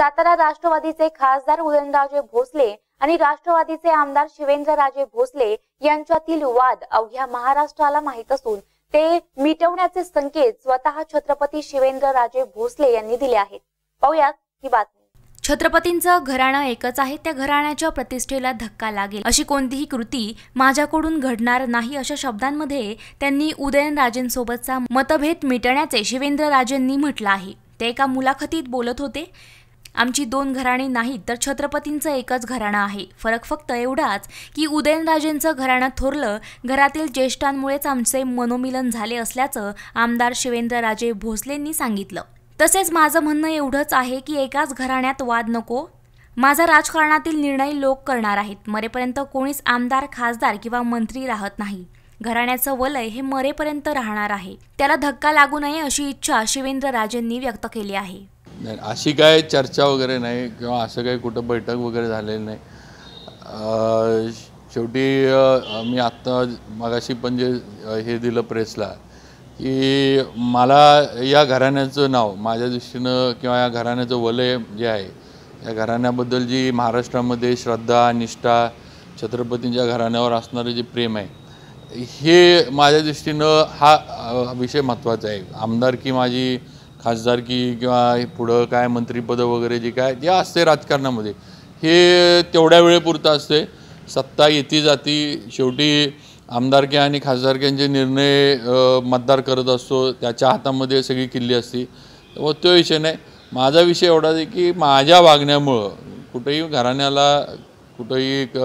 सातारा राष्ट्रवादीचे खासदार उदयनराजे भोसले आणि राष्ट्रवादीचे आमदार शिवेंद्रराजे भोसले यांच्यातील वाद अवघ्या महाराष्ट्राला माहीत असून ते मिटवण्याचे संकेत स्वतः छत्रपती शिवेंद्रराजे भोसले यांनी दिले आहेत पाहुयात ही बातमी छत्रपतींचं घराणं एकच आहे त्या घराण्याच्या प्रतिष्ठेला धक्का लागेल अशी कोणतीही कृती माझ्याकडून घडणार नाही अशा शब्दांमध्ये त्यांनी उदयनराजेंसोबतचा मतभेद मिटण्याचे शिवेंद्रराजेंनी म्हटलं आहे ते एका मुलाखतीत बोलत होते आमची दोन घराणी नाहीत तर छत्रपतींचं एकच घराणं आहे फरक फक्त एवढाच की उदयनराजेंचं घराणं थोरलं घरातील ज्येष्ठांमुळेच आमचे मनोमिलन झाले असल्याचं आमदार शिवेंद्रराजे भोसलेंनी सांगितलं तसेच माझं म्हणणं एवढंच आहे की एकाच घराण्यात वाद नको माझा राजकारणातील निर्णय लोक करणार आहेत मरेपर्यंत कोणीच आमदार खासदार किंवा मंत्री राहत नाही घराण्याचं वलय हे मरेपर्यंत राहणार आहे त्याला धक्का लागू नये अशी इच्छा शिवेंद्रराजेंनी व्यक्त केली आहे नाही अशी काय चर्चा वगैरे नाही किंवा असं काही कुठं बैठक वगैरे झालेली नाही शेवटी मी आत्ता मगाशी पण जे हे दिलं प्रेसला की मला या घराण्याचं नाव माझ्या दृष्टीनं किंवा या घराण्याचं वलय जे आहे या घराण्याबद्दल जी महाराष्ट्रामध्ये श्रद्धा निष्ठा छत्रपतींच्या घराण्यावर असणारं जे प्रेम आहे हे माझ्या दृष्टीनं हा विषय महत्त्वाचा आहे आमदारकी माझी खासदारकी किंवा पुढं काय मंत्रीपदं वगैरे जे काय जे असते राजकारणामध्ये हे तेवढ्या वेळेपुरतं असते सत्ता येते जाती शेवटी आमदारक्या आणि खासदारक्यांचे निर्णय मतदार करत असतो त्याच्या हातामध्ये सगळी किल्ली असती व तो विषय नाही माझा विषय एवढा आहे की माझ्या वागण्यामुळं कुठेही घराण्याला कुठंही क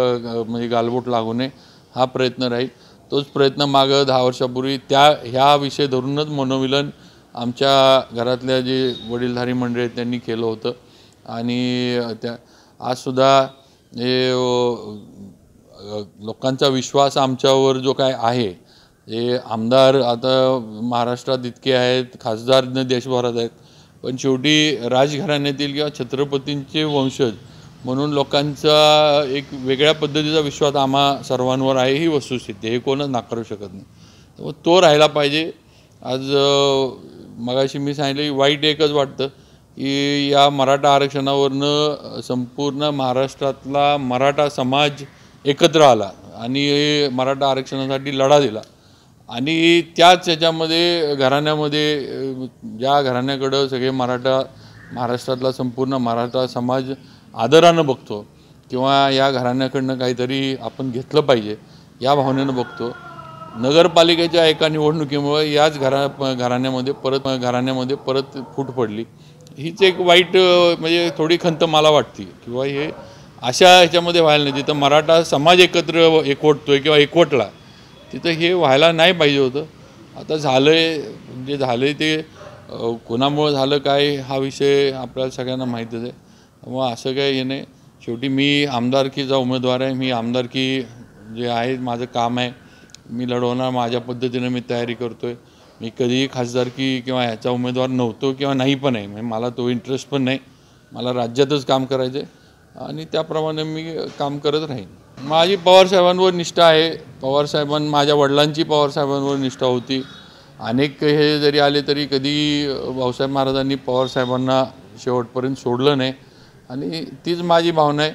म्हणजे गालबोट लागू नये हा प्रयत्न राहील तोच प्रयत्न मागं दहा वर्षापूर्वी त्या ह्या विषय धरूनच मनोविलन आमच्या घरातल्या जे वडीलधारी मंडळी आहेत त्यांनी केलं होतं आणि त्या आजसुद्धा हे लोकांचा विश्वास आमच्यावर जो काय आहे हे आमदार आता महाराष्ट्रात इतके आहेत खासदार देशभरात आहेत पण शेवटी राजघराण्यातील किंवा छत्रपतींचे वंशज म्हणून लोकांचा एक वेगळ्या पद्धतीचा विश्वास आम्हा सर्वांवर आहे ही वस्तुस्थिती हे कोणच नाकारू शकत नाही तो राहिला पाहिजे आज मगाशी मी सांगितलं की वाईट एकच वाटतं की या मराठा आरक्षणावरनं संपूर्ण महाराष्ट्रातला मराठा समाज एकत्र आला आणि मराठा आरक्षणासाठी लढा दिला आणि त्याच ह्याच्यामध्ये घराण्यामध्ये ज्या घराण्याकडं सगळे मराठा महाराष्ट्रातला संपूर्ण मराठा समाज आदरानं बघतो किंवा या घराण्याकडनं काहीतरी आपण घेतलं पाहिजे या भावनेनं बघतो नगरपालिकेच्या एका निवडणुकीमुळे याच घरा घराण्यामध्ये परत घराण्यामध्ये परत फूट पडली हीच एक वाईट म्हणजे थोडी खंत मला वाटते किंवा हे अशा ह्याच्यामध्ये व्हायला नाही तिथं मराठा समाज एकत्र एकवटतो आहे किंवा एकवटला तिथं हे व्हायला नाही पाहिजे होतं आता झालं आहे जे झालं आहे ते कोणामुळं झालं काय हा विषय आपल्याला सगळ्यांना माहीतच आहे मग असं काय हे नाही शेवटी मी आमदारकीचा उमेदवार आहे मी आमदारकी जे आहे माझं काम आहे मी लढवणार माझ्या पद्धतीनं मी तयारी करतो आहे मी कधीही खासदारकी किंवा ह्याचा उमेदवार नव्हतो किंवा नाही पण आहे म्हणजे मला तो इंटरेस्ट पण नाही मला राज्यातच काम करायचं आहे आणि त्याप्रमाणे मी काम करत राहीन माझी पवारसाहेबांवर निष्ठा आहे पवारसाहेबां माझ्या वडिलांची पवारसाहेबांवर निष्ठा होती अनेक हे जरी आले तरी कधी भाऊसाहेब महाराजांनी पवारसाहेबांना शेवटपर्यंत सोडलं नाही आणि तीच माझी भावना आहे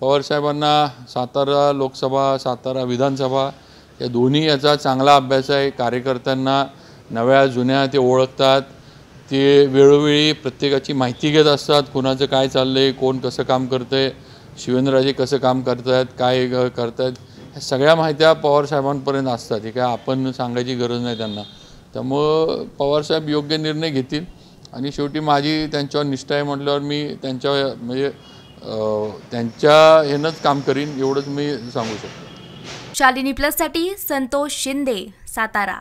पवारसाहेबांना सातारा लोकसभा सातारा विधानसभा या दोन्ही याचा चांगला अभ्यास आहे कार्यकर्त्यांना नव्या जुन्या ते ओळखतात ते वेळोवेळी प्रत्येकाची माहिती घेत असतात कोणाचं काय चाललं आहे कोण कसं काम करतं आहे शिवेंद्रराजे कसं काम आहेत काय करत आहेत ह्या सगळ्या माहित्या पवारसाहेबांपर्यंत असतात हे काय आपण सांगायची गरज नाही त्यांना त्यामुळं पवारसाहेब योग्य निर्णय घेतील आणि शेवटी माझी त्यांच्यावर निष्ठा आहे म्हटल्यावर मी त्यांच्या म्हणजे त्यांच्या ह्यानंच काम करीन एवढंच मी सांगू शकतो शालिनी प्लस साठी संतोष शिंदे सातारा